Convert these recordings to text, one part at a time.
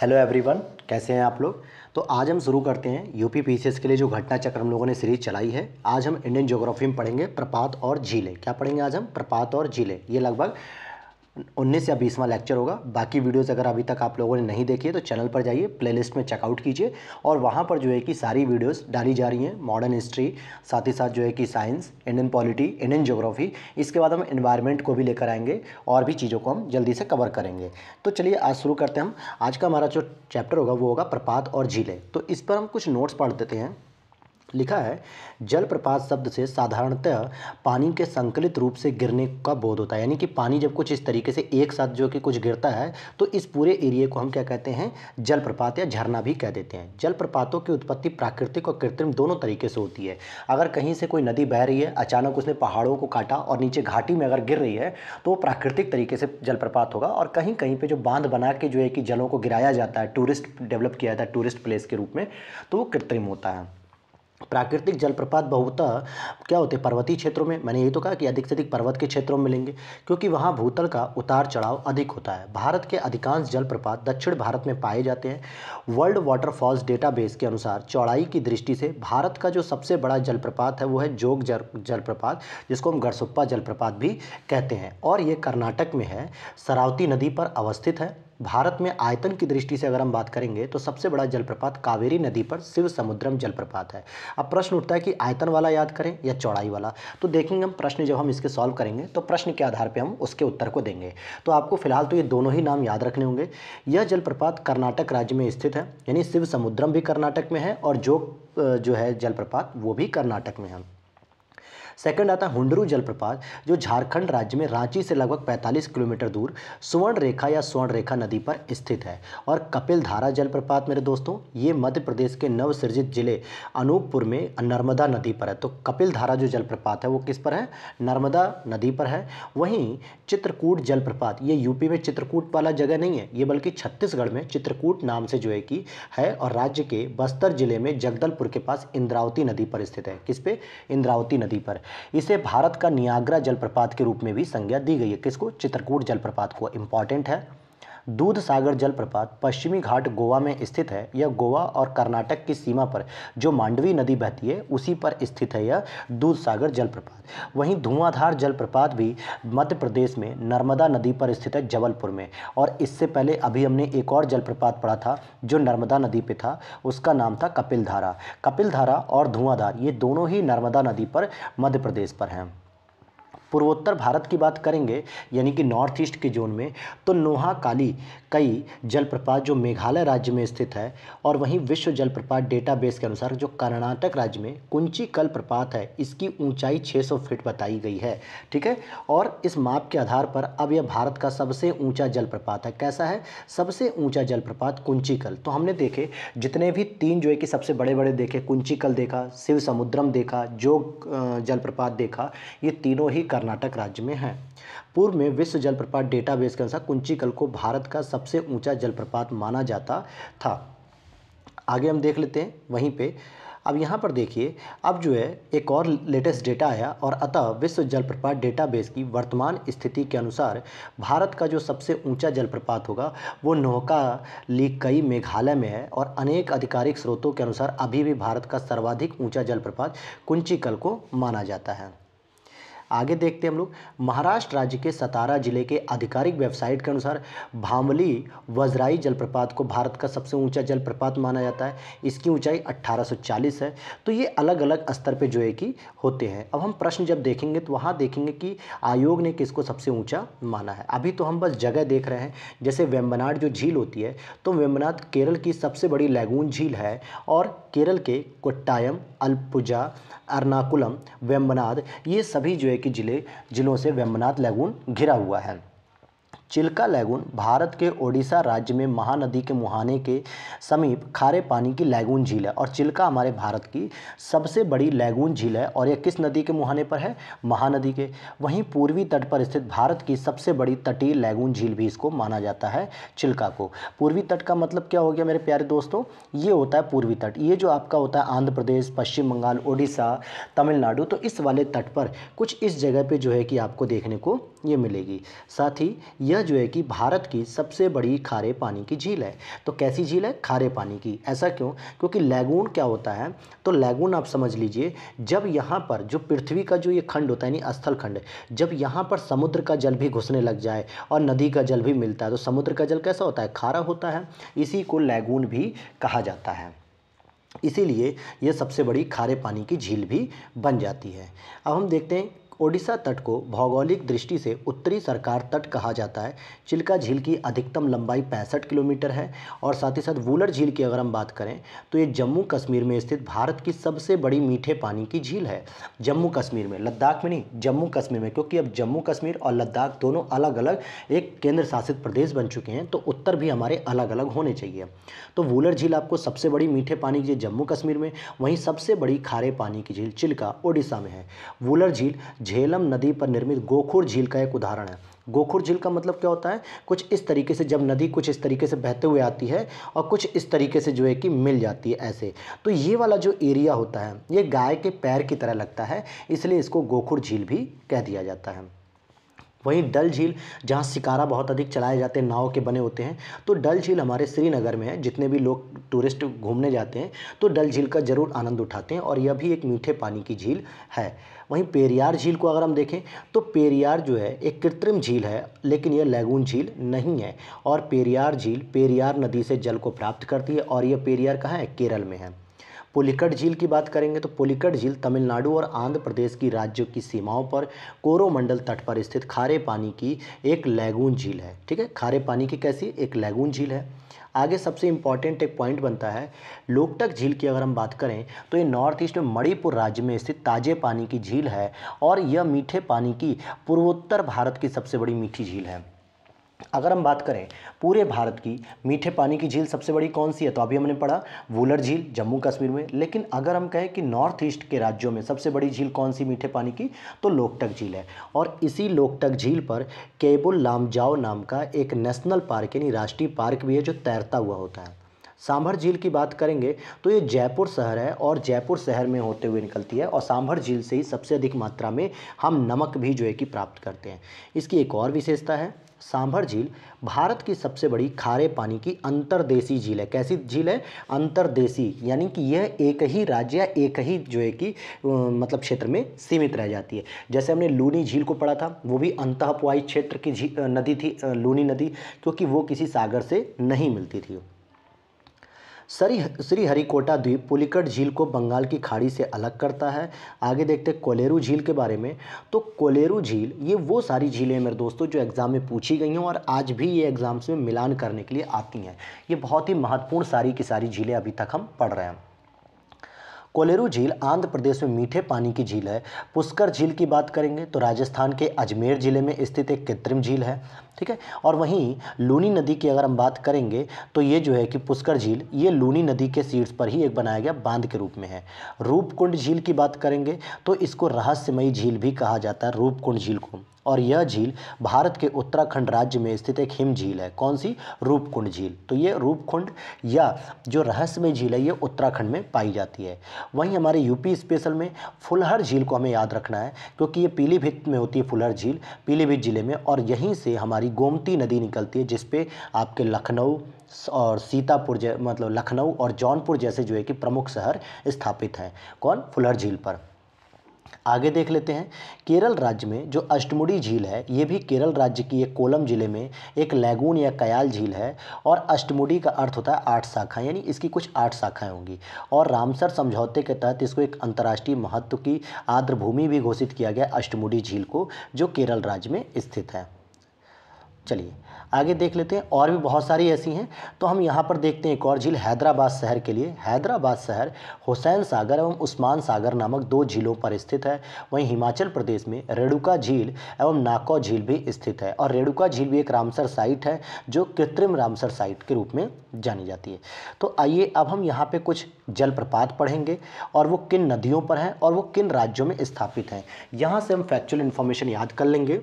hello everyone कैसे हैं आप लोग तो आज हम शुरू करते हैं यूपी पीसीएस के लिए जो घटना चक्र हम लोगों ने सीरीज चलाई है आज हम इंडियन ज्योग्राफी में पढ़ेंगे प्रपात और झीलें क्या पढ़ेंगे आज हम प्रपात और झीलें ये लगभग उन्नीस या बीसवां लेक्चर होगा बाकी वीडियोस अगर अभी तक आप लोगों ने नहीं देखी है तो चैनल पर जाइए प्लेलिस्ट में चेकआउट कीजिए और वहाँ पर जो है कि सारी वीडियोस डाली जा रही हैं मॉडर्न हिस्ट्री साथ ही साथ जो है कि science Indian polity Indian geography इसके बाद हम इन्वायरमेंट को भी लेकर आएंगे और भी चीज़ों को हम जल्दी से कवर करेंगे तो चलिए आज शुरू करते हैं हम आज का हमारा जो चैप्टर होगा वो होगा प्रपात और झीलें तो इस पर हम कुछ नोट्स पढ़ देते हैं लिखा है जलप्रपात शब्द से साधारणतः पानी के संकलित रूप से गिरने का बोध होता है यानी कि पानी जब कुछ इस तरीके से एक साथ जो कि कुछ गिरता है तो इस पूरे एरिया को हम क्या कहते हैं जलप्रपात या झरना भी कह देते हैं जलप्रपातों की उत्पत्ति प्राकृतिक और कृत्रिम दोनों तरीके से होती है अगर कहीं से कोई नदी बह रही है अचानक उसने पहाड़ों को काटा और नीचे घाटी में अगर गिर रही है तो वो प्राकृतिक तरीके से जलप्रपात होगा और कहीं कहीं पर जो बांध बना के जो है कि जलों को गिराया जाता है टूरिस्ट डेवलप किया जाता है टूरिस्ट प्लेस के रूप में तो वो कृत्रिम होता है प्राकृतिक जलप्रपात बहुतः क्या होते हैं पर्वतीय क्षेत्रों में मैंने ये तो कहा कि अधिक से अधिक पर्वत के क्षेत्रों में मिलेंगे क्योंकि वहाँ भूतल का उतार चढ़ाव अधिक होता है भारत के अधिकांश जलप्रपात दक्षिण भारत में पाए जाते हैं वर्ल्ड वाटरफॉल्स डेटाबेस के अनुसार चौड़ाई की दृष्टि से भारत का जो सबसे बड़ा जलप्रपात है वो है जोग जल जलप्रपात जिसको हम गढ़सुप्पा जलप्रपात भी कहते हैं और ये कर्नाटक में है सरावती नदी पर अवस्थित है भारत में आयतन की दृष्टि से अगर हम बात करेंगे तो सबसे बड़ा जलप्रपात कावेरी नदी पर शिव समुद्रम जलप्रपात है अब प्रश्न उठता है कि आयतन वाला याद करें या चौड़ाई वाला तो देखेंगे हम प्रश्न जब हम इसके सॉल्व करेंगे तो प्रश्न के आधार पर हम उसके उत्तर को देंगे तो आपको फिलहाल तो ये दोनों ही नाम याद रखने होंगे यह जलप्रपात कर्नाटक राज्य में स्थित है यानी शिव समुद्रम भी कर्नाटक में है और जो जो है जलप्रपात वो भी कर्नाटक में है सेकंड आता है हुंडरू जलप्रपात जो झारखंड राज्य में रांची से लगभग 45 किलोमीटर दूर सुवर्ण रेखा या स्वर्ण रेखा नदी पर स्थित है और कपिल धारा जलप्रपात मेरे दोस्तों ये मध्य प्रदेश के नवसृजित जिले अनूपपुर में नर्मदा नदी पर है तो कपिल धारा जो जलप्रपात है वो किस पर है नर्मदा नदी पर है वहीं चित्रकूट जलप्रपात ये यूपी में चित्रकूट वाला जगह नहीं है ये बल्कि छत्तीसगढ़ में चित्रकूट नाम से जो है कि है और राज्य के बस्तर जिले में जगदलपुर के पास इंद्रावती नदी पर स्थित है किस पे इंद्रावती नदी पर इसे भारत का नियाग्रा जलप्रपात के रूप में भी संज्ञा दी गई है किसको चित्रकूट जलप्रपात को इंपॉर्टेंट है दूध सागर जलप्रपात पश्चिमी घाट गोवा में स्थित है यह गोवा और कर्नाटक की सीमा पर जो मांडवी नदी बहती है उसी पर स्थित है यह दूध सागर जलप्रपात वहीं धुआंधार जलप्रपात भी मध्य प्रदेश में नर्मदा नदी पर स्थित है जबलपुर में और इससे पहले अभी हमने एक और जलप्रपात पढ़ा था जो नर्मदा नदी पर था उसका नाम था कपिलधारा कपिलधारा और धुआंधार ये दोनों ही नर्मदा नदी पर मध्य प्रदेश पर हैं पूर्वोत्तर भारत की बात करेंगे यानी कि नॉर्थ ईस्ट के जोन में तो नोहा काली कई जलप्रपात जो मेघालय राज्य में स्थित है और वहीं विश्व जलप्रपात डेटाबेस के अनुसार जो कर्नाटक राज्य में कुंची कल प्रपात है इसकी ऊंचाई 600 फीट बताई गई है ठीक है और इस माप के आधार पर अब यह भारत का सबसे ऊंचा जलप्रपात है कैसा है सबसे ऊंचा जलप्रपात कुंची कल तो हमने देखे जितने भी तीन जो है कि सबसे बड़े बड़े देखे कल देखा शिव समुद्रम देखा जोग जलप्रपात देखा ये तीनों ही कर कर्नाटक राज्य में है पूर्व में विश्व जलप्रपात डेटाबेस के अनुसार कुंचीकल को भारत का सबसे ऊंचा जलप्रपात माना जाता था आगे हम देख लेते हैं वहीं पे अब यहाँ पर देखिए अब जो है एक और लेटेस्ट डेटा आया और अतः विश्व जलप्रपात डेटाबेस की वर्तमान स्थिति के अनुसार भारत का जो सबसे ऊंचा जलप्रपात होगा वो नोहका ली कई मेघालय में है और अनेक आधिकारिक स्रोतों के अनुसार अभी भी भारत का सर्वाधिक ऊंचा जलप्रपात कुंचीकल को माना जाता है आगे देखते हैं हम लोग महाराष्ट्र राज्य के सतारा जिले के आधिकारिक वेबसाइट के अनुसार भामली वजराई जलप्रपात को भारत का सबसे ऊंचा जलप्रपात माना जाता है इसकी ऊंचाई 1840 है तो ये अलग अलग स्तर पे जो है कि होते हैं अब हम प्रश्न जब देखेंगे तो वहाँ देखेंगे कि आयोग ने किसको सबसे ऊँचा माना है अभी तो हम बस जगह देख रहे हैं जैसे वेम्बनाड जो झील होती है तो वेम्बनाड केरल की सबसे बड़ी लैगून झील है और केरल के कोट्टायम अल्पुजा अर्नाकुलम वेम्बनाद ये सभी जो है के जिले जिलों से वेम्बनाथ लैगून घिरा हुआ है चिल्का लैगून भारत के ओडिशा राज्य में महानदी के मुहाने के समीप खारे पानी की लैगून झील है और चिल्का हमारे भारत की सबसे बड़ी लैगून झील है और यह किस नदी के मुहाने पर है महानदी के वहीं पूर्वी तट पर स्थित भारत की सबसे बड़ी तटीय लैगून झील भी इसको माना जाता है चिल्का को पूर्वी तट का मतलब क्या हो गया मेरे प्यारे दोस्तों ये होता है पूर्वी तट ये जो आपका होता है आंध्र प्रदेश पश्चिम बंगाल ओडिशा तमिलनाडु तो इस वाले तट पर कुछ इस जगह पर जो है कि आपको देखने को ये मिलेगी साथ ही यह जो है कि भारत की सबसे बड़ी खारे पानी की झील है तो कैसी झील है खारे पानी की ऐसा क्यों क्योंकि लैगून क्या होता है तो लैगून आप समझ लीजिए जब यहाँ पर जो पृथ्वी का जो ये खंड होता है यानी स्थल खंड जब यहाँ पर समुद्र का जल भी घुसने लग जाए और नदी का जल भी मिलता है तो समुद्र का जल कैसा होता है खारा होता है इसी को लैगून भी कहा जाता है इसीलिए यह सबसे बड़ी खारे पानी की झील भी बन जाती है अब हम देखते हैं ओडिशा तट को भौगोलिक दृष्टि से उत्तरी सरकार तट कहा जाता है चिल्का झील की अधिकतम लंबाई पैंसठ किलोमीटर है और साथ ही साथ वूलर झील की अगर हम बात करें तो ये जम्मू कश्मीर में स्थित भारत की सबसे बड़ी मीठे पानी की झील है जम्मू कश्मीर में लद्दाख में नहीं जम्मू कश्मीर में क्योंकि अब जम्मू कश्मीर और लद्दाख दोनों अलग अलग एक केंद्र शासित प्रदेश बन चुके हैं तो उत्तर भी हमारे अलग अलग होने चाहिए तो वूलर झील आपको सबसे बड़ी मीठे पानी की जम्मू कश्मीर में वहीं सबसे बड़ी खारे पानी की झील चिल्का ओडिशा में है वूलर झील झेलम नदी पर निर्मित गोखुर झील का एक उदाहरण है गोखुर झील का मतलब क्या होता है कुछ इस तरीके से जब नदी कुछ इस तरीके से बहते हुए आती है और कुछ इस तरीके से जो है कि मिल जाती है ऐसे तो ये वाला जो एरिया होता है ये गाय के पैर की तरह लगता है इसलिए इसको गोखुर झील भी कह दिया जाता है वहीं डल झील जहाँ शिकारा बहुत अधिक चलाए जाते हैं नाव के बने होते हैं तो डल झील हमारे श्रीनगर में है जितने भी लोग टूरिस्ट घूमने जाते हैं तो डल झील का ज़रूर आनंद उठाते हैं और यह भी एक मीठे पानी की झील है वहीं पेरियार झील को अगर हम देखें तो पेरियार जो है एक कृत्रिम झील है लेकिन यह लैगून झील नहीं है और पेरियार झील पेरियार नदी से जल को प्राप्त करती है और यह पेरियार कहाँ है केरल में है पुलिकट झील की बात करेंगे तो पोलिकट झील तमिलनाडु और आंध्र प्रदेश की राज्यों की सीमाओं पर कोरोमंडल तट पर स्थित खारे पानी की एक लैगून झील है ठीक है खारे पानी की कैसी एक लैगून झील है आगे सबसे इम्पॉर्टेंट एक पॉइंट बनता है लोकटक झील की अगर हम बात करें तो ये नॉर्थ ईस्ट में मणिपुर राज्य में स्थित ताजे पानी की झील है और यह मीठे पानी की पूर्वोत्तर भारत की सबसे बड़ी मीठी झील है अगर हम बात करें पूरे भारत की मीठे पानी की झील सबसे बड़ी कौन सी है तो अभी हमने पढ़ा वूलर झील जम्मू कश्मीर में लेकिन अगर हम कहें कि नॉर्थ ईस्ट के राज्यों में सबसे बड़ी झील कौन सी मीठे पानी की तो लोकटक झील है और इसी लोकटक झील पर केबुल लामजाओ नाम का एक नेशनल पार्क यानी राष्ट्रीय पार्क भी है जो तैरता हुआ होता है सांभर झील की बात करेंगे तो ये जयपुर शहर है और जयपुर शहर में होते हुए निकलती है और सांभर झील से ही सबसे अधिक मात्रा में हम नमक भी जो है कि प्राप्त करते हैं इसकी एक और विशेषता है सांभर झील भारत की सबसे बड़ी खारे पानी की अंतर्देशी झील है कैसी झील है अंतर्देशी यानी कि यह एक ही राज्य या एक ही जो है कि मतलब क्षेत्र में सीमित रह जाती है जैसे हमने लूनी झील को पढ़ा था वो भी अंतपवाई क्षेत्र की नदी थी लूनी नदी क्योंकि वो किसी सागर से नहीं मिलती थी सरी श्री हरिकोटा द्वीप पुलिकट झील को बंगाल की खाड़ी से अलग करता है आगे देखते हैं कोलेरू झील के बारे में तो कोलेरू झील ये वो सारी झीलें मेरे दोस्तों जो एग्ज़ाम में पूछी गई हैं और आज भी ये एग्ज़ाम्स में मिलान करने के लिए आती हैं ये बहुत ही महत्वपूर्ण सारी की सारी झीलें अभी तक हम पढ़ रहे हैं कोलेरू झील आंध्र प्रदेश में मीठे पानी की झील है पुष्कर झील की बात करेंगे तो राजस्थान के अजमेर ज़िले में स्थित एक कृत्रिम झील है ठीक है और वहीं लूनी नदी की अगर हम बात करेंगे तो ये जो है कि पुष्कर झील ये लूनी नदी के सीट्स पर ही एक बनाया गया बांध के रूप में है रूपकुंड झील की बात करेंगे तो इसको रहस्यमयी झील भी कहा जाता है रूपकुंड झील को और यह झील भारत के उत्तराखंड राज्य में स्थित एक हिम झील है कौन सी रूपकुंड झील तो ये रूपकुंड या जो रहस्यमय झील है ये उत्तराखंड में पाई जाती है वहीं हमारे यूपी स्पेशल में फुलहर झील को हमें याद रखना है क्योंकि ये पीलीभीत में होती है फुलहर झील पीलीभीत जिले में और यहीं से हमारी सारी गोमती नदी निकलती है जिसपे आपके लखनऊ और सीतापुर मतलब लखनऊ और जौनपुर जैसे जो है कि प्रमुख शहर स्थापित हैं कौन फुलर झील पर आगे देख लेते हैं केरल राज्य में जो अष्टमुड़ी झील है ये भी केरल राज्य की एक कोलम जिले में एक लैगून या कयाल झील है और अष्टमुड़ी का अर्थ होता है आठ शाखाएं यानी इसकी कुछ आठ शाखाएं होंगी और रामसर समझौते के तहत इसको एक अंतर्राष्ट्रीय महत्व की आर्द्रभूमि भी घोषित किया गया अष्टमुड़ी झील को जो केरल राज्य में स्थित है चलिए आगे देख लेते हैं और भी बहुत सारी ऐसी हैं तो हम यहाँ पर देखते हैं एक और झील हैदराबाद शहर के लिए हैदराबाद शहर हुसैन सागर एवं उस्मान सागर नामक दो झीलों पर स्थित है वहीं हिमाचल प्रदेश में रेणुका झील एवं नाकौ झील भी स्थित है और रेणुका झील भी एक रामसर साइट है जो कृत्रिम रामसर साइट के रूप में जानी जाती है तो आइए अब हम यहाँ पर कुछ जलप्रपात पढ़ेंगे और वो किन नदियों पर हैं और वो किन राज्यों में स्थापित हैं यहाँ से हम फैक्चुअल इन्फॉर्मेशन याद कर लेंगे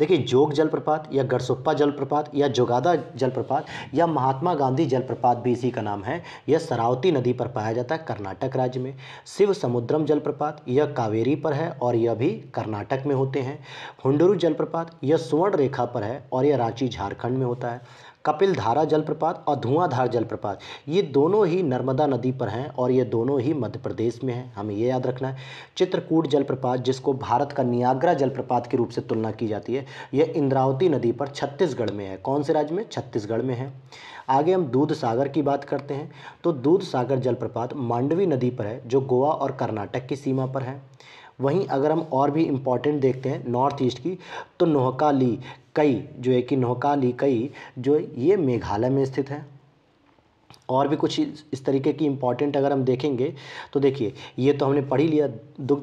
देखिए जोग जलप्रपात या गढ़सुप्पा जलप्रपात या जोगादा जलप्रपात या महात्मा गांधी जलप्रपात भी इसी का नाम है यह सरावती नदी पर पाया जाता है कर्नाटक राज्य में शिव समुद्रम जलप्रपात यह कावेरी पर है और यह भी कर्नाटक में होते हैं हुंडरू जलप्रपात यह सुवर्ण रेखा पर है और यह रांची झारखंड में होता है कपिल धारा जलप्रपात और धुआंधार जलप्रपात ये दोनों ही नर्मदा नदी पर हैं और ये दोनों ही मध्य प्रदेश में हैं हमें ये याद रखना है चित्रकूट जलप्रपात जिसको भारत का नियाग्रा जलप्रपात के रूप से तुलना की जाती है यह इंद्रावती नदी पर छत्तीसगढ़ में है कौन से राज्य में छत्तीसगढ़ में है आगे हम दूध सागर की बात करते हैं तो दूध सागर जलप्रपात मांडवी नदी पर है जो गोवा और कर्नाटक की सीमा पर है वहीं अगर हम और भी इम्पॉर्टेंट देखते हैं नॉर्थ ईस्ट की तो नोहका ली कई जो है कि नोहका ली कई जो ये मेघालय में स्थित है और भी कुछ इस तरीके की इम्पॉर्टेंट अगर हम देखेंगे तो देखिए ये तो हमने पढ़ ही लिया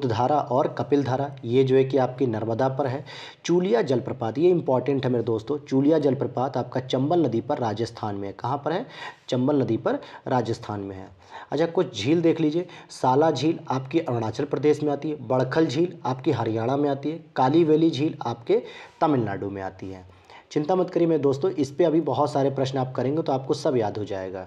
धारा और कपिल धारा ये जो है कि आपकी नर्मदा पर है चूलिया जलप्रपात ये इम्पॉर्टेंट है मेरे दोस्तों चूलिया जलप्रपात आपका चंबल नदी पर राजस्थान में है कहाँ पर है चंबल नदी पर राजस्थान में है अच्छा कुछ झील देख लीजिए साला झील आपकी अरुणाचल प्रदेश में आती है बड़खल झील आपकी हरियाणा में आती है काली वैली झील आपके तमिलनाडु में आती है चिंता मत करिए मेरे दोस्तों इस पर अभी बहुत सारे प्रश्न आप करेंगे तो आपको सब याद हो जाएगा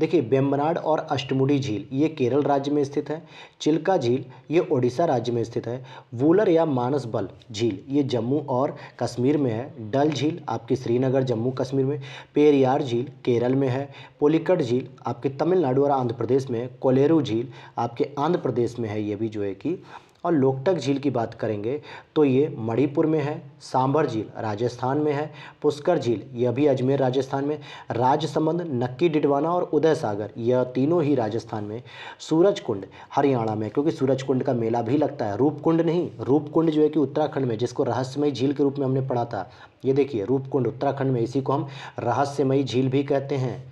देखिए बेम्बनाड और अष्टमुडी झील ये केरल राज्य में स्थित है चिल्का झील ये ओडिशा राज्य में स्थित है वूलर या मानसबल झील ये जम्मू और कश्मीर में है डल झील आपकी श्रीनगर जम्मू कश्मीर में पेरियार झील केरल में है पोलिकट झील आपके तमिलनाडु और आंध्र प्रदेश में है कोलेरू झील आपके आंध्र प्रदेश में है ये भी जो है कि और लोकटक झील की बात करेंगे तो ये मणिपुर में है सांभर झील राजस्थान में है पुष्कर झील यह भी अजमेर राजस्थान में राजसमंद नक्की डिडवाना और उदय सागर यह तीनों ही राजस्थान में सूरज कुंड हरियाणा में क्योंकि सूरज कुंड का मेला भी लगता है रूपकुंड नहीं रूपकुंड जो है कि उत्तराखंड में जिसको रहस्यमय झील के रूप में हमने पढ़ा था ये देखिए रूपकुंड उत्तराखंड में इसी को हम रहस्यमयी झील भी कहते हैं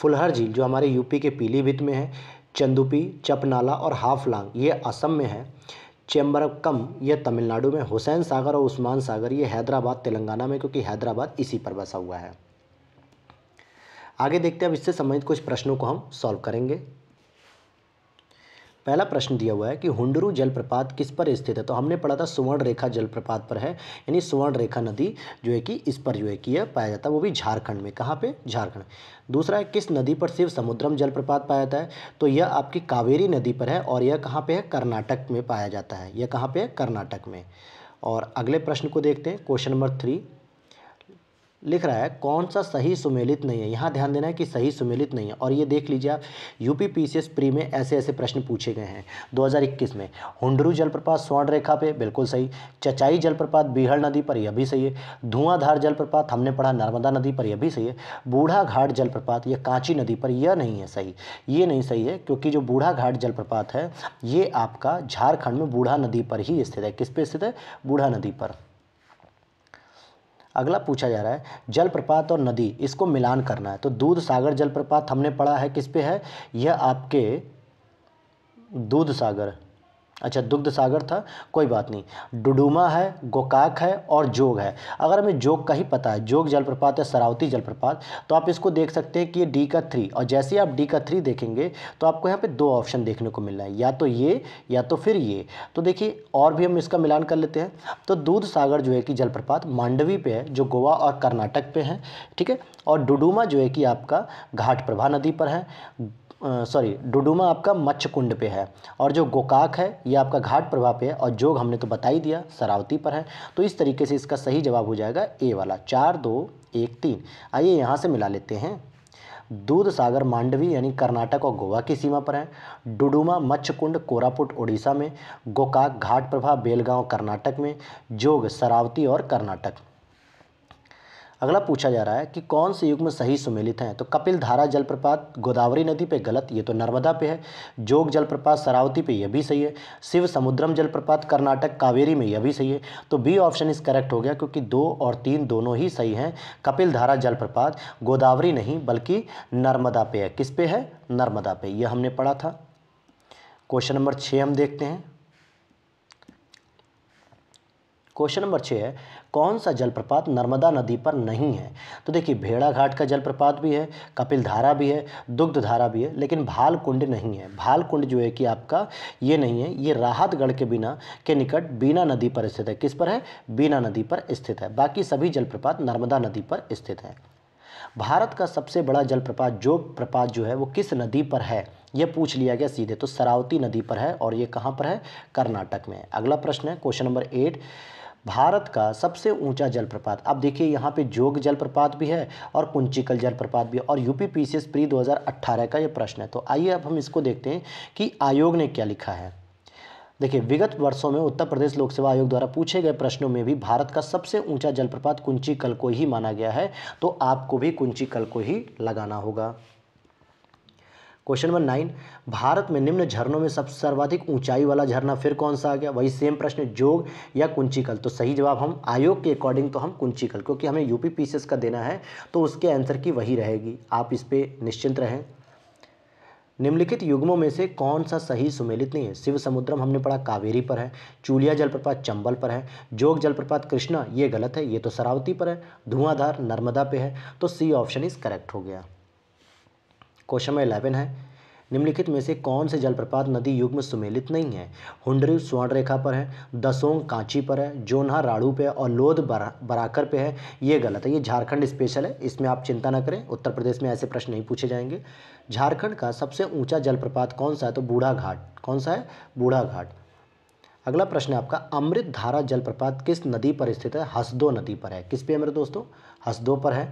फुलहर झील जो हमारे यूपी के पीलीभीत में है चंदुपी चपनाला और हाफलांग ये असम में है कम यह तमिलनाडु में हुसैन सागर और उस्मान सागर ये हैदराबाद तेलंगाना में क्योंकि हैदराबाद इसी पर बसा हुआ है आगे देखते हैं अब इससे संबंधित कुछ प्रश्नों को हम सॉल्व करेंगे पहला प्रश्न दिया हुआ है कि हुंडरू जलप्रपात किस पर स्थित है तो हमने पढ़ा था सुवर्ण रेखा जलप्रपात पर है यानी सुवर्ण रेखा नदी जो है कि इस पर जो है कि यह पाया जाता है वो भी झारखंड में कहाँ पे झारखंड दूसरा है किस नदी पर शिव समुद्रम जलप्रपात पाया जाता है तो यह आपकी कावेरी नदी पर है और यह कहाँ पर है कर्नाटक में पाया जाता है यह कहाँ पर है कर्नाटक में और अगले प्रश्न को देखते हैं क्वेश्चन नंबर थ्री लिख रहा है कौन सा सही सुमेलित नहीं है यहाँ ध्यान देना है कि सही सुमेलित नहीं है और ये देख लीजिए आप यूपी पीसीएस प्री में ऐसे ऐसे प्रश्न पूछे गए हैं 2021 में हुंडरू जलप्रपात स्वर्ण रेखा पे बिल्कुल सही चचाई जलप्रपात बीहड़ नदी पर यह भी सही है धुआंधार जलप्रपात हमने पढ़ा नर्मदा नदी पर यह भी सही है बूढ़ा घाट जलप्रपात यह कांची नदी पर यह नहीं है सही ये नहीं सही है क्योंकि जो बूढ़ा घाट जलप्रपात है ये आपका झारखंड में बूढ़ा नदी पर ही स्थित है किस पे स्थित है बूढ़ा नदी पर अगला पूछा जा रहा है जलप्रपात और नदी इसको मिलान करना है तो दूध सागर जलप्रपात हमने पढ़ा है किस पे है यह आपके दूध सागर अच्छा दुग्ध सागर था कोई बात नहीं डुडुमा है गोकाक है और जोग है अगर हमें जोग का ही पता है जोग जलप्रपात या सरावती जलप्रपात तो आप इसको देख सकते हैं कि ये डी का थ्री और जैसे ही आप डी का थ्री देखेंगे तो आपको यहाँ पे दो ऑप्शन देखने को मिल रहा है या तो ये या तो फिर ये तो देखिए और भी हम इसका मिलान कर लेते हैं तो दूध सागर जो है कि जलप्रपात मांडवी पर है जो गोवा और कर्नाटक पर है ठीक है और डुडुमा जो है कि आपका घाट प्रभा नदी पर है सॉरी डुडुमा आपका मच्छ कुंड पे है और जो गोकाक है ये आपका घाट प्रभा पे है और जोग हमने तो बता ही दिया सरावती पर है तो इस तरीके से इसका सही जवाब हो जाएगा ए वाला चार दो एक तीन आइए यहाँ से मिला लेते हैं दूध सागर मांडवी यानी कर्नाटक और गोवा की सीमा पर है डुडुमा मच्छकुंड कोरापुट ओडिशा में गोकाक घाट प्रभा बेलगांव कर्नाटक में जोग सरावती और कर्नाटक अगला पूछा जा रहा है कि कौन से युग्म सही सुमेलित हैं तो कपिल धारा जलप्रपात गोदावरी नदी पे गलत ये तो नर्मदा पे है जोग जलप्रपात सरावती पे यह भी सही है शिव समुद्रम जलप्रपात कर्नाटक कावेरी में यह भी सही है तो बी ऑप्शन इस करेक्ट हो गया क्योंकि दो और तीन दोनों ही सही हैं कपिल धारा जलप्रपात गोदावरी नहीं बल्कि नर्मदा पे है किस पे है नर्मदा पे यह हमने पढ़ा था क्वेश्चन नंबर छः हम देखते हैं क्वेश्चन नंबर छः है कौन सा जलप्रपात नर्मदा नदी पर नहीं है तो देखिए भेड़ाघाट का जलप्रपात भी है कपिल धारा भी है दुग्ध धारा भी है लेकिन भाल कुंड नहीं है भालकुंड जो है कि आपका ये नहीं है ये राहतगढ़ के बिना के निकट बीना नदी पर स्थित है किस पर है बीना नदी पर स्थित है बाकी सभी जलप्रपात नर्मदा नदी पर स्थित है भारत का सबसे बड़ा जलप्रपात जो प्रपात जो है वो किस नदी पर है ये पूछ लिया गया सीधे तो सरावती नदी पर है और ये कहाँ पर है कर्नाटक में अगला प्रश्न है क्वेश्चन नंबर एट भारत का सबसे ऊंचा जलप्रपात अब देखिए यहाँ पे जोग जलप्रपात भी है और कुंचिकल जलप्रपात भी है और UP P C S pre अट्ठारह का ये प्रश्न है तो आइए अब हम इसको देखते हैं कि आयोग ने क्या लिखा है देखिए विगत वर्षों में उत्तर प्रदेश लोक सेवा आयोग द्वारा पूछे गए प्रश्नों में भी भारत का सबसे ऊंचा जलप्रपात कुंची कल को ही माना गया है तो आपको भी कुंची कल को ही लगाना होगा क्वेश्चन नंबर नाइन भारत में निम्न झरनों में सबसे सर्वाधिक ऊंचाई वाला झरना फिर कौन सा आ गया वही सेम प्रश्न जोग या कुंचिकल तो सही जवाब हम आयोग के अकॉर्डिंग तो हम कुंचिकल क्योंकि हमें यूपी पीसीएस का देना है तो उसके आंसर की वही रहेगी आप इस पर निश्चिंत रहें निम्नलिखित युग्मों में से कौन सा सही सुमेलित नहीं है शिव समुद्रम हमने पढ़ा कावेरी पर है चूलिया जलप्रपात चंबल पर है जोग जलप्रपात कृष्णा ये गलत है ये तो सरावती पर है धुआंधार नर्मदा पे है तो सी ऑप्शन इज करेक्ट हो गया क्वेश्चन नंबर इलेवन है निम्नलिखित में से कौन से जलप्रपात नदी युग में सुमेलित नहीं है हुडरी स्वर्ण रेखा पर है दसोंग कांची पर है जोनहा राड़ू पे है और लोध बरा, बराकर पे है ये गलत है ये झारखंड स्पेशल है इसमें आप चिंता ना करें उत्तर प्रदेश में ऐसे प्रश्न नहीं पूछे जाएंगे झारखंड का सबसे ऊंचा जलप्रपात कौन सा है तो बूढ़ा घाट कौन सा है बूढ़ा घाट अगला प्रश्न है आपका अमृत धारा जलप्रपात किस नदी पर स्थित है हसदो नदी पर है किस पे है मेरे दोस्तों हसदो पर है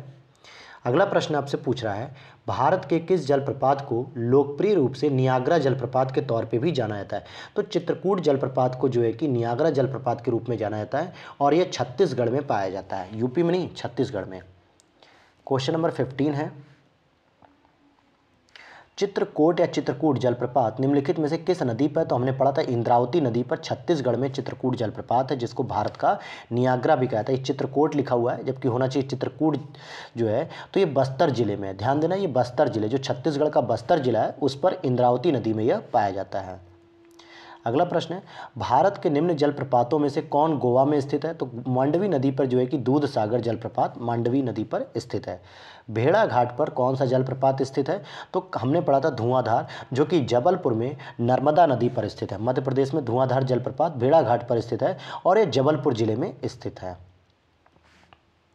अगला प्रश्न आपसे पूछ रहा है भारत के किस जलप्रपात को लोकप्रिय रूप से नियाग्रा जलप्रपात के तौर पे भी जाना जाता है तो चित्रकूट जलप्रपात को जो है कि नियाग्रा जलप्रपात के रूप में जाना जाता है और यह छत्तीसगढ़ में पाया जाता है यूपी में नहीं छत्तीसगढ़ में क्वेश्चन नंबर फिफ्टीन है चित्रकूट या चित्रकूट जलप्रपात निम्नलिखित में से किस नदी पर तो हमने पढ़ा था इंद्रावती नदी पर छत्तीसगढ़ में चित्रकूट जलप्रपात है जिसको भारत का नियाग्रा भी कहता है ये चित्रकूट लिखा हुआ है जबकि होना चाहिए चित्रकूट जो है तो ये बस्तर जिले में है ध्यान देना ये बस्तर जिले जो छत्तीसगढ़ का बस्तर जिला है उस पर इंद्रावती नदी में यह पाया जाता है अगला प्रश्न है भारत के निम्न जलप्रपातों में से कौन गोवा में स्थित है तो मांडवी नदी पर जो है कि दूध सागर जलप्रपात मांडवी नदी पर स्थित है भेड़ा घाट पर कौन सा जलप्रपात स्थित है तो हमने पढ़ा था धुआंधार जो कि जबलपुर में नर्मदा नदी पर स्थित है मध्य प्रदेश में धुआंधार जलप्रपात भेड़ा घाट पर स्थित है और ये जबलपुर जिले में स्थित है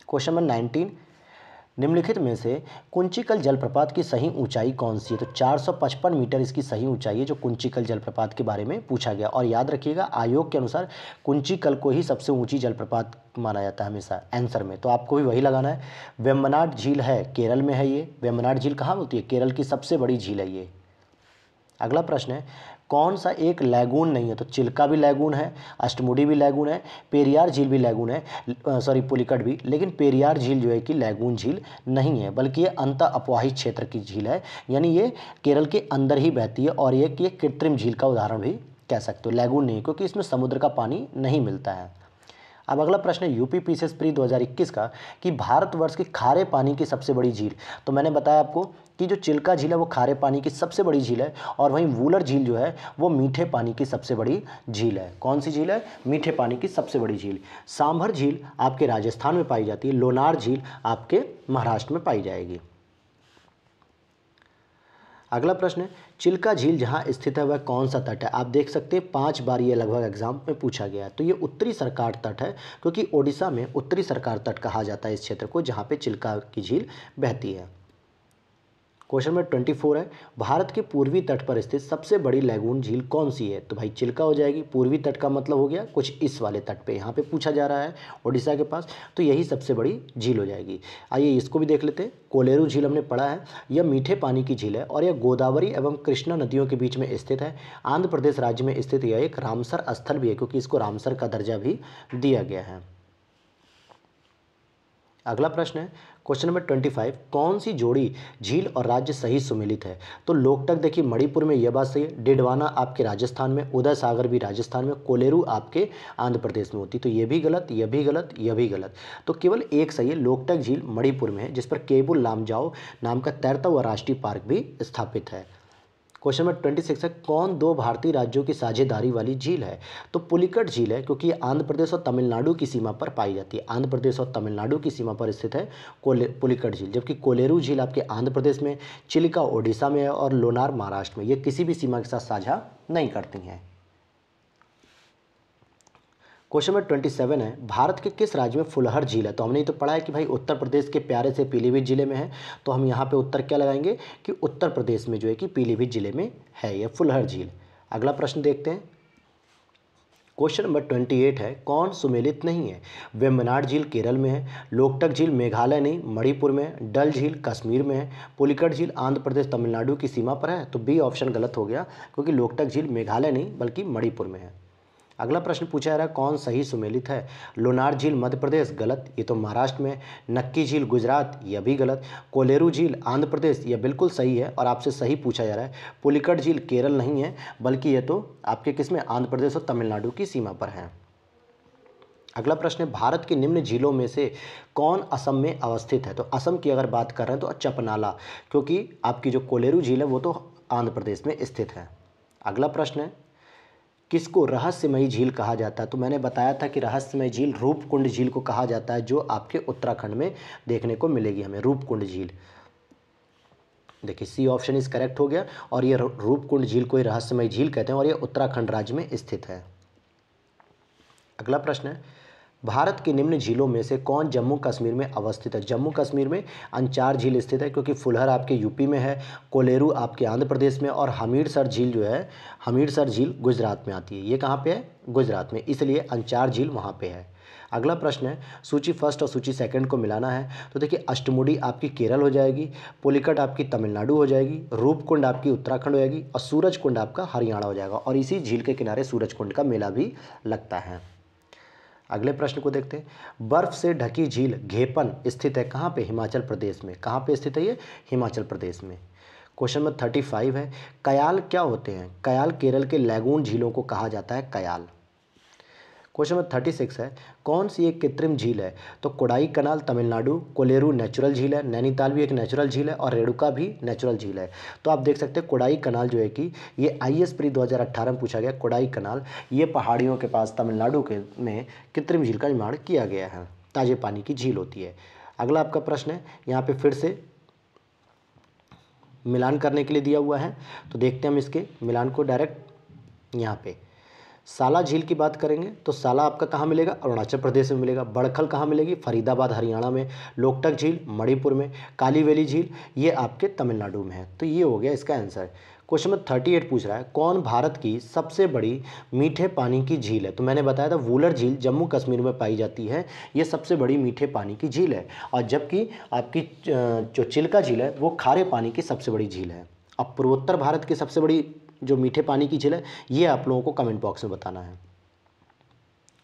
क्वेश्चन नंबर नाइनटीन निम्नलिखित में से कुंचिकल जलप्रपात की सही ऊंचाई कौन सी है तो 455 मीटर इसकी सही ऊंचाई है जो कुंचिकल जलप्रपात के बारे में पूछा गया और याद रखिएगा आयोग के अनुसार कुंचिकल को ही सबसे ऊंची जलप्रपात माना जाता है हमेशा आंसर में तो आपको भी वही लगाना है वेम्बनाट झील है केरल में है ये वेम्बनाट झील कहाँ होती है केरल की सबसे बड़ी झील है ये अगला प्रश्न है कौन सा एक लैगून नहीं है तो चिल्का भी लैगून है अष्टमुडी भी लैगून है पेरियार झील भी लैगून है सॉरी पुलिकट भी लेकिन पेरियार झील जो है कि लैगून झील नहीं है बल्कि ये अंत अपवाही क्षेत्र की झील है यानी ये केरल के अंदर ही बहती है और ये कि कृत्रिम झील का उदाहरण भी कह सकते हो लैगून नहीं क्योंकि इसमें समुद्र का पानी नहीं मिलता है अब अगला प्रश्न है यूपी पीसीएस प्री 2021 का कि भारतवर्ष की खारे पानी की सबसे बड़ी झील तो मैंने बताया आपको कि जो चिल्का झील है वो खारे पानी की सबसे बड़ी झील है और वहीं वूलर झील जो है वो मीठे पानी की सबसे बड़ी झील है कौन सी झील है मीठे पानी की सबसे बड़ी झील सांभर झील आपके राजस्थान में पाई जाती है लोनार झील आपके महाराष्ट्र में पाई जाएगी अगला प्रश्न है चिल्का झील जहाँ स्थित है वह कौन सा तट है आप देख सकते हैं पांच बार ये लगभग एग्जाम में पूछा गया है तो ये उत्तरी सरकार तट है क्योंकि ओडिशा में उत्तरी सरकार तट कहा जाता है इस क्षेत्र को जहाँ पे चिल्का की झील बहती है क्वेश्चन नंबर ट्वेंटी फोर है भारत के पूर्वी तट पर स्थित सबसे बड़ी लैगून झील कौन सी है तो भाई चिल्का हो जाएगी पूर्वी तट का मतलब हो गया कुछ इस वाले तट पे यहाँ पे पूछा जा रहा है ओडिशा के पास तो यही सबसे बड़ी झील हो जाएगी आइए इसको भी देख लेते हैं कोलेरू झील हमने पढ़ा है यह मीठे पानी की झील है और यह गोदावरी एवं कृष्णा नदियों के बीच में स्थित है आंध्र प्रदेश राज्य में स्थित यह एक रामसर स्थल भी है क्योंकि इसको रामसर का दर्जा भी दिया गया है अगला प्रश्न है क्वेश्चन नंबर ट्वेंटी फाइव कौन सी जोड़ी झील और राज्य सही सुमिलित है तो लोकटक देखिए मणिपुर में यह बात सही है डिडवाना आपके राजस्थान में उदय सागर भी राजस्थान में कोलेरू आपके आंध्र प्रदेश में होती तो ये भी गलत यह भी गलत यह भी गलत तो केवल एक सही है लोकटक झील मणिपुर में है जिस पर केबुल लामजाओ नाम का तैरता हुआ राष्ट्रीय पार्क भी स्थापित है क्वेश्चन नंबर ट्वेंटी सिक्स है कौन दो भारतीय राज्यों की साझेदारी वाली झील है तो पुलिकट झील है क्योंकि ये आंध्र प्रदेश और तमिलनाडु की सीमा पर पाई जाती है आंध्र प्रदेश और तमिलनाडु की सीमा पर स्थित है पुलिकट झील जबकि कोलेरू झील आपके आंध्र प्रदेश में चिलिका ओडिशा में है और लोनार महाराष्ट्र में ये किसी भी सीमा के साथ साझा नहीं करती हैं क्वेश्चन नंबर ट्वेंटी सेवन है भारत के किस राज्य में फुलहर झील है तो हमने ये तो पढ़ा है कि भाई उत्तर प्रदेश के प्यारे से पीलीभीत जिले में है तो हम यहाँ पे उत्तर क्या लगाएंगे कि उत्तर प्रदेश में जो है कि पीलीभीत जिले में है यह फुलहर झील अगला प्रश्न देखते हैं क्वेश्चन नंबर ट्वेंटी एट है कौन सुमेलित नहीं है वेम्बनाड झील केरल में है लोकटक झील मेघालय नहीं मणिपुर में डल झील कश्मीर में है पुलिकट झील आंध्र प्रदेश तमिलनाडु की सीमा पर है तो बी ऑप्शन गलत हो गया क्योंकि लोकटक झील मेघालय नहीं बल्कि मणिपुर में है अगला प्रश्न पूछा जा रहा है कौन सही सुमेलित है लोनार झील मध्य प्रदेश गलत ये तो महाराष्ट्र में नक्की झील गुजरात यह भी गलत कोलेरू झील आंध्र प्रदेश यह बिल्कुल सही है और आपसे सही पूछा जा रहा है पुलिकट झील केरल नहीं है बल्कि यह तो आपके किस में आंध्र प्रदेश और तमिलनाडु की सीमा पर है अगला प्रश्न है भारत की निम्न झीलों में से कौन असम में अवस्थित है तो असम की अगर बात कर रहे हैं तो चपनाला क्योंकि आपकी जो कोलेरू झील है वो तो आंध्र प्रदेश में स्थित है अगला प्रश्न है किसको रहस्यमयी झील कहा जाता है तो मैंने बताया था कि रहस्यमय झील रूपकुंड झील को कहा जाता है जो आपके उत्तराखंड में देखने को मिलेगी हमें रूपकुंड झील देखिए सी ऑप्शन इज करेक्ट हो गया और ये रूपकुंड झील को रहस्यमयी झील कहते हैं और ये उत्तराखंड राज्य में स्थित है अगला प्रश्न है भारत की निम्न झीलों में से कौन जम्मू कश्मीर में अवस्थित है जम्मू कश्मीर में अंचार झील स्थित है क्योंकि फुलहर आपके यूपी में है कोलेरू आपके आंध्र प्रदेश में और हमीरसर झील जो है हमीरसर झील गुजरात में आती है ये कहाँ पर है गुजरात में इसलिए अंचार झील वहाँ पर है अगला प्रश्न है सूची फर्स्ट और सूची सेकंड को मिलाना है तो देखिए अष्टमुडी आपकी केरल हो जाएगी पोलिकट आपकी तमिलनाडु हो जाएगी रूपकुंड आपकी उत्तराखंड हो जाएगी और सूरज कुंड आपका हरियाणा हो जाएगा और इसी झील के किनारे सूरज कुंड का मेला भी लगता है अगले प्रश्न को देखते हैं बर्फ से ढकी झील घेपन स्थित है कहाँ पे हिमाचल प्रदेश में कहाँ पे स्थित है ये हिमाचल प्रदेश में क्वेश्चन नंबर थर्टी फाइव है कयाल क्या होते हैं कयाल केरल के लैगून झीलों को कहा जाता है कयाल क्वेश्चन नंबर थर्टी सिक्स है कौन सी एक कृत्रिम झील है तो कोडाई कनाल तमिलनाडु कोलेरू नेचुरल झील है नैनीताल भी एक नेचुरल झील है और रेणुका भी नेचुरल झील है तो आप देख सकते हैं कोडाई कनाल जो है कि ये आई एस प्री दो में पूछा गया कोडाई कनाल ये पहाड़ियों के पास तमिलनाडु के में कृत्रिम झील का निर्माण किया गया है ताजे पानी की झील होती है अगला आपका प्रश्न है यहाँ पे फिर से मिलान करने के लिए दिया हुआ है तो देखते हैं हम इसके मिलान को डायरेक्ट यहाँ पे साला झील की बात करेंगे तो साला आपका कहाँ मिलेगा अरुणाचल प्रदेश में मिलेगा बड़खल कहाँ मिलेगी फरीदाबाद हरियाणा में लोकटक झील मणिपुर में कालीवेली झील ये आपके तमिलनाडु में है तो ये हो गया इसका answer question number thirty eight पूछ रहा है कौन भारत की सबसे बड़ी मीठे पानी की झील है तो मैंने बताया था वूलर झील जम्मू कश्मीर में पाई जाती है ये सबसे बड़ी मीठे पानी की झील है और जबकि आपकी जो चिल्का झील है वो खारे पानी की सबसे बड़ी झील है अब पूर्वोत्तर भारत की सबसे बड़ी जो मीठे पानी की झील है ये आप लोगों को कमेंट बॉक्स में बताना है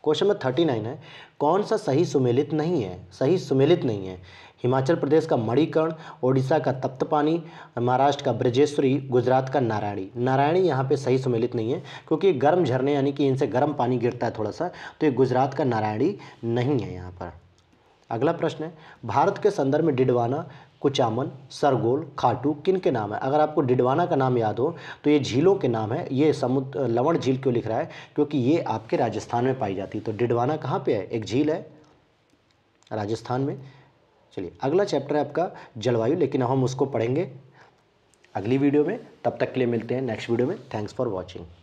क्वेश्चन नंबर थर्टी नाइन है कौन सा सही सुमेलित नहीं है सही सुमेलित नहीं है हिमाचल प्रदेश का मणिकर्ण ओडिशा का तप्त पानी महाराष्ट्र का ब्रजेश्वरी गुजरात का नारायणी नारायणी यहाँ पे सही सुमेलित नहीं है क्योंकि गर्म झरने यानी कि इनसे गर्म पानी गिरता है थोड़ा सा तो ये गुजरात का नारायणी नहीं है यहाँ पर अगला प्रश्न है भारत के संदर्भ में डिडवाना कुचामन सरगोल खाटू किन के नाम है अगर आपको डिडवाना का नाम याद हो तो ये झीलों के नाम है ये समुद्र लवण झील क्यों लिख रहा है क्योंकि ये आपके राजस्थान में पाई जाती है तो डिडवाना कहाँ पर है एक झील है राजस्थान में चलिए अगला चैप्टर है आपका जलवायु लेकिन हम उसको पढ़ेंगे अगली वीडियो में तब तक के लिए मिलते हैं नेक्स्ट वीडियो में थैंक्स फॉर वॉचिंग